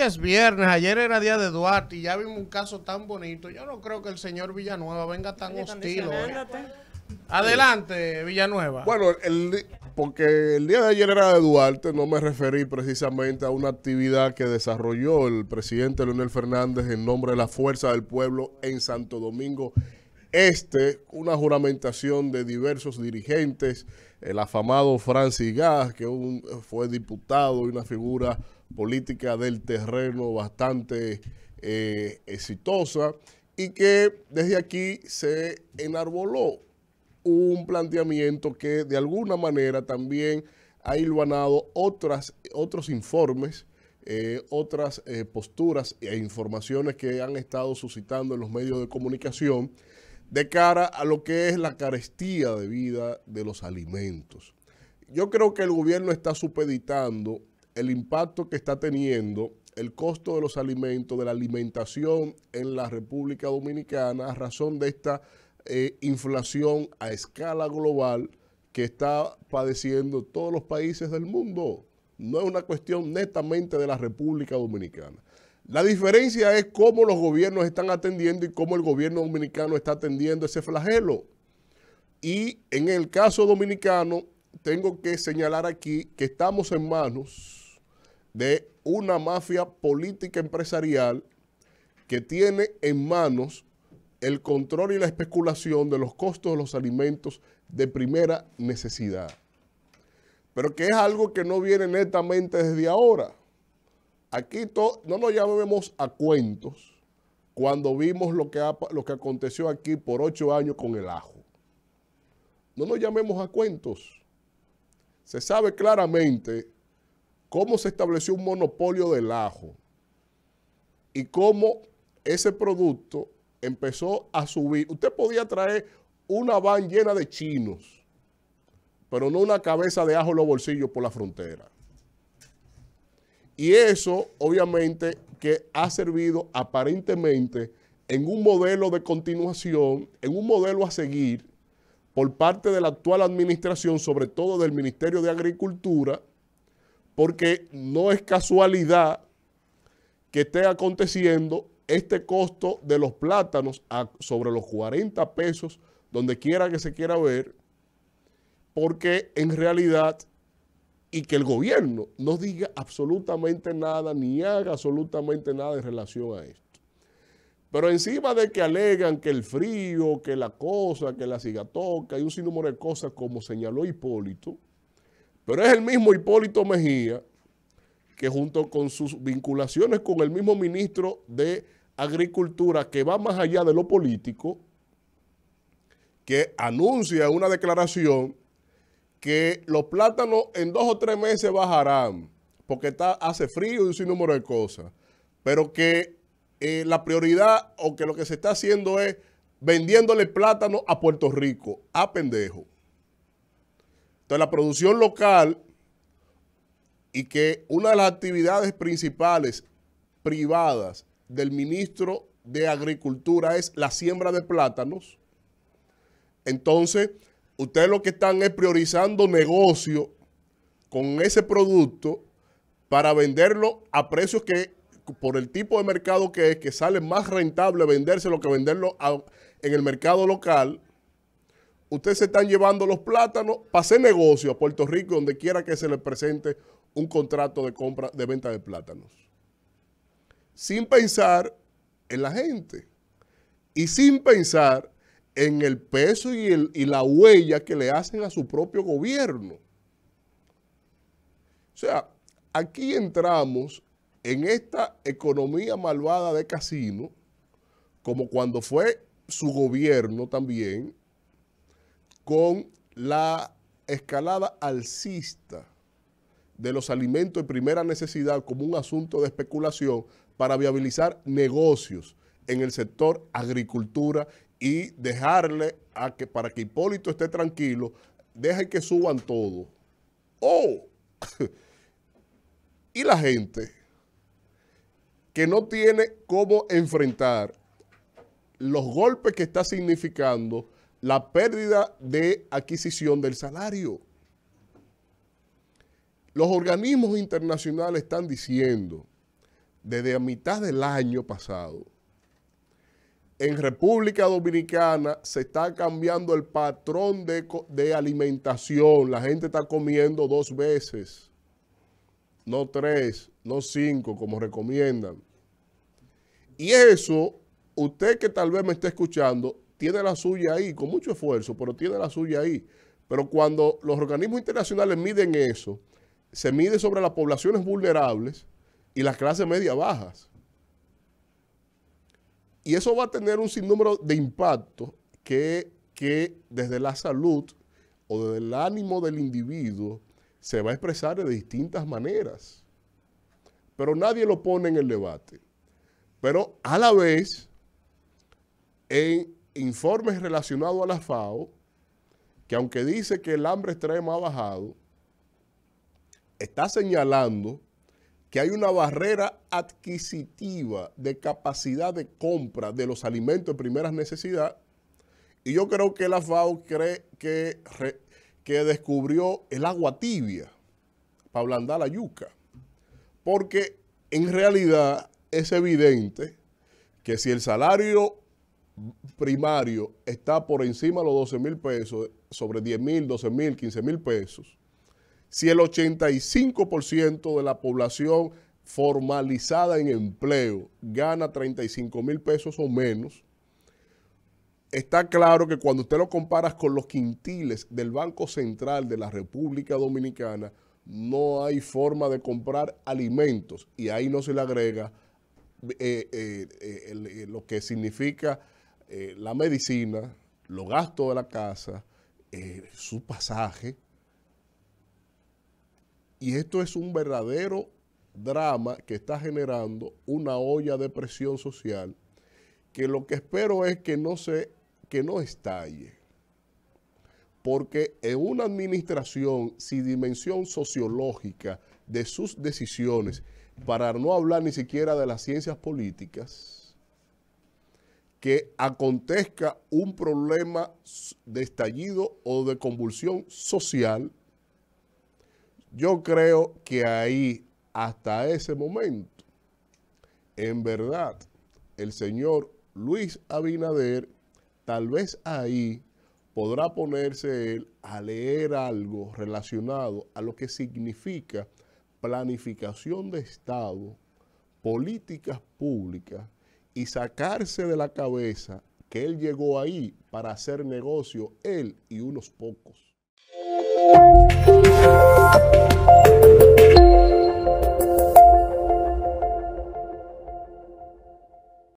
es viernes, ayer era día de Duarte y ya vimos un caso tan bonito. Yo no creo que el señor Villanueva venga tan hostil. Adelante, Villanueva. Bueno, porque el día de ayer era de Duarte, no me referí precisamente a una actividad que desarrolló el presidente Leonel Fernández en nombre de la Fuerza del Pueblo en Santo Domingo Este, una juramentación de diversos dirigentes, el afamado Francis Gas, que fue diputado y una figura política del terreno bastante eh, exitosa y que desde aquí se enarboló un planteamiento que de alguna manera también ha iluminado otras, otros informes, eh, otras eh, posturas e informaciones que han estado suscitando en los medios de comunicación de cara a lo que es la carestía de vida de los alimentos. Yo creo que el gobierno está supeditando el impacto que está teniendo el costo de los alimentos, de la alimentación en la República Dominicana a razón de esta eh, inflación a escala global que está padeciendo todos los países del mundo. No es una cuestión netamente de la República Dominicana. La diferencia es cómo los gobiernos están atendiendo y cómo el gobierno dominicano está atendiendo ese flagelo. Y en el caso dominicano, tengo que señalar aquí que estamos en manos de una mafia política empresarial que tiene en manos el control y la especulación de los costos de los alimentos de primera necesidad. Pero que es algo que no viene netamente desde ahora. Aquí no nos llamemos a cuentos cuando vimos lo que, lo que aconteció aquí por ocho años con el ajo. No nos llamemos a cuentos. Se sabe claramente cómo se estableció un monopolio del ajo y cómo ese producto empezó a subir. Usted podía traer una van llena de chinos, pero no una cabeza de ajo en los bolsillos por la frontera. Y eso, obviamente, que ha servido aparentemente en un modelo de continuación, en un modelo a seguir por parte de la actual administración, sobre todo del Ministerio de Agricultura, porque no es casualidad que esté aconteciendo este costo de los plátanos sobre los 40 pesos, donde quiera que se quiera ver, porque en realidad, y que el gobierno no diga absolutamente nada, ni haga absolutamente nada en relación a esto. Pero encima de que alegan que el frío, que la cosa, que la cigatoca, y un sinnúmero de cosas como señaló Hipólito, pero es el mismo Hipólito Mejía que junto con sus vinculaciones con el mismo ministro de Agricultura, que va más allá de lo político, que anuncia una declaración que los plátanos en dos o tres meses bajarán, porque está, hace frío y un sinnúmero de cosas, pero que eh, la prioridad o que lo que se está haciendo es vendiéndole plátanos a Puerto Rico, a pendejo. Entonces, la producción local y que una de las actividades principales privadas del ministro de Agricultura es la siembra de plátanos. Entonces, ustedes lo que están es priorizando negocio con ese producto para venderlo a precios que, por el tipo de mercado que es, que sale más rentable vendérselo que venderlo en el mercado local ustedes se están llevando los plátanos para hacer negocio a Puerto Rico, donde quiera que se le presente un contrato de compra, de venta de plátanos. Sin pensar en la gente y sin pensar en el peso y, y la huella que le hacen a su propio gobierno. O sea, aquí entramos en esta economía malvada de casino, como cuando fue su gobierno también, con la escalada alcista de los alimentos de primera necesidad como un asunto de especulación para viabilizar negocios en el sector agricultura y dejarle a que para que Hipólito esté tranquilo, dejen que suban todo. ¡Oh! y la gente que no tiene cómo enfrentar los golpes que está significando la pérdida de adquisición del salario. Los organismos internacionales están diciendo desde a mitad del año pasado en República Dominicana se está cambiando el patrón de, de, alimentación. La gente está comiendo dos veces, no tres, no cinco, como recomiendan. Y eso, usted que tal vez me esté escuchando, tiene la suya ahí, con mucho esfuerzo, pero tiene la suya ahí. Pero cuando los organismos internacionales miden eso, se mide sobre las poblaciones vulnerables y las clases media bajas. Y eso va a tener un sinnúmero de impactos que, que desde la salud o desde el ánimo del individuo se va a expresar de distintas maneras. Pero nadie lo pone en el debate. Pero a la vez, en informes relacionados a la FAO, que aunque dice que el hambre extremo ha bajado, está señalando que hay una barrera adquisitiva de capacidad de compra de los alimentos de primeras necesidad. Y yo creo que la FAO cree que, que descubrió el agua tibia para ablandar la yuca. Porque en realidad es evidente que si el salario primario está por encima de los 12 mil pesos, sobre 10 mil, 12 mil, 15 mil pesos, si el 85% de la población formalizada en empleo gana 35 mil pesos o menos, está claro que cuando usted lo comparas con los quintiles del Banco Central de la República Dominicana, no hay forma de comprar alimentos y ahí no se le agrega eh, eh, eh, lo que significa eh, la medicina, los gastos de la casa, eh, su pasaje. Y esto es un verdadero drama que está generando una olla de presión social que lo que espero es que no se que no estalle. Porque en una administración sin dimensión sociológica de sus decisiones, para no hablar ni siquiera de las ciencias políticas, que acontezca un problema de estallido o de convulsión social, yo creo que ahí, hasta ese momento, en verdad, el señor Luis Abinader, tal vez ahí podrá ponerse él a leer algo relacionado a lo que significa planificación de Estado, políticas públicas y sacarse de la cabeza que él llegó ahí para hacer negocio, él y unos pocos.